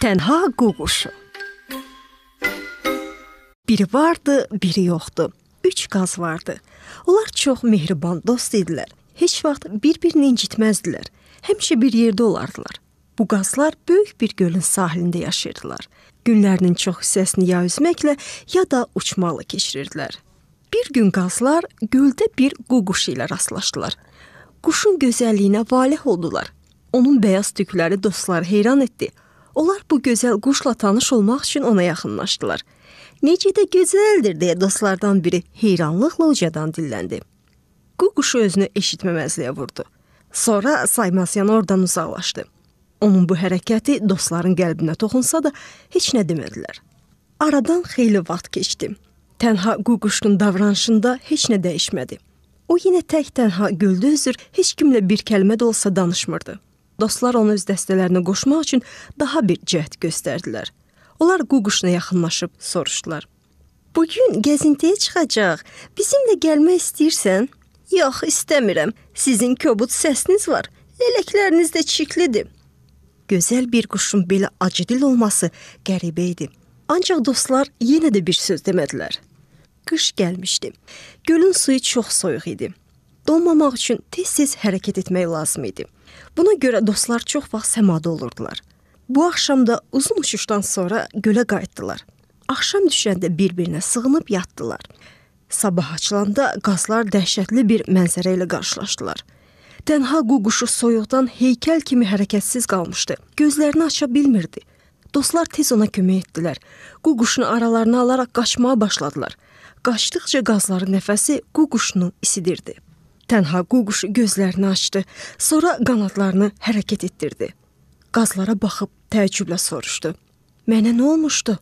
Tənha quşu. Biri vardı, biri yoxdu. 3 qaz vardı. Onlar çox mehriban dost idilər. Heç vaxt bir-birini incitməzdilər. Həmişə bir yerdə olardılar. Bu qazlar böyük bir gölün sahilində yaşayırdılar. Günlərinin çox hissəsini ya üzməklə, ya da uçmaqla keçirirdilər. Bir gün qazlar göldə bir ququş ilə rastlaşdılar. Quşun gözəlliyinə valeh oldular. Onun bəyaz tükləri dostları heyran etdi. Onlar bu gözəl quşla tanış olmaq üçün ona yaxınlaşdılar. Necə də gözəldir deyə dostlardan biri heyranlıqla ucadan dilləndi. Qu quşu özünü eşitməməzliyə vurdu. Sonra saymasyan oradan uzaqlaşdı. Onun bu hərəkəti dostların qəlbinə toxunsa da heç nə demədilər. Aradan xeyli vaxt keçdi. Tənha quşun davranışında heç nə dəyişmədi. O yenə tək-tənha göldə üzür, heç kimlə bir kəlmə də olsa danışmırdı. Dostlar onu öz dəstələrinə qoşmaq üçün daha bir cəhd göstərdilər. Onlar Ququşuna yaxınlaşıb soruşdular: "Bu gün gəzintiyə çıxacaq. Bizimlə gəlmək istəyirsən?" "Yox, istəmirəm. Sizin kobud səsiniz var. Lələkləriniz də çiklidir." Gözəl bir quşun belə acıdil olması qəribə idi. Ancaq dostlar yenə də bir söz demədilər. Qış gəlmişdi. Gölün suyu çox soyuq idi donmamaq üçün tez-tez hərəkət etmək lazım idi. Buna görə dostlar çox vaxt səmada olurdular. Bu axşam da uzun uçuşdan sonra gölə qayıtdılar. Axşam düşəndə bir-birinə sığınıb yatdılar. Sabah açılanda qazlar dəhşətli bir mənzərə ilə qarşılaşdılar. Tənha quşu soyuqdan heykəl kimi hərəkətsiz qalmışdı. Gözlərini aça bilmirdi. Dostlar tez ona kömək etdilər. Quşunu aralarına alaraq qaçmağa başladılar. Qaçdıqca qazların nəfəsi quşunu isidirdi. Tənha ququş gözlərini açdı, sonra qanadlarını hərəkət etdirdi. Qazlara baxıb təəccüblə soruşdu. Mənə nə olmuşdu?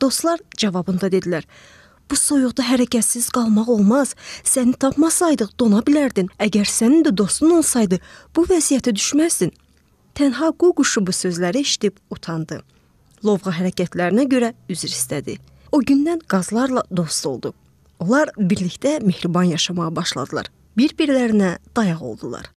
Dostlar cavabında dedilər: Bu soyuqda hərəkətsiz qalmaq olmaz. Səni tapmasaydıq dona bilərdin. Əgər sənin də dostun olsaydı, bu vəziyyətə düşməzdin. Tənha ququşu bu sözləri eşidib utandı. Lovğa hərəkətlərinə görə üzr istədi. O gündən qazlarla dost oldu. Onlar birlikdə mehriban yaşamağa başladılar. Bir-birlərinə dayaq oldular.